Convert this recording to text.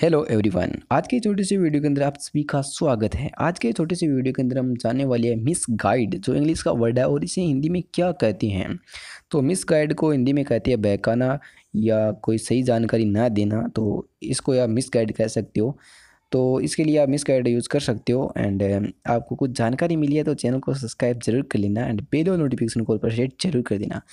hello everyone आज के छोटे से वीडियो के अंदर आप सभी का स्वागत है आज के छोटे से वीडियो के अंदर हम जानने वाले हैं मिस गाइड जो इंग्लिश का वर्ड है और इसे हिंदी में क्या कहते हैं तो मिस गाइड को हिंदी में कहते हैं बहकाना या कोई सही जानकारी ना देना तो इसको आप मिस गाइड कह सकते हो तो इसके लिए आप मिस गाइड यूज़ कर सकते हो एंड आपको कुछ जानकारी मिली है तो चैनल को सब्सक्राइब जरूर कर लेना एंड बेलो नोटिफिकेशन कॉल पर सेट जरूर कर देना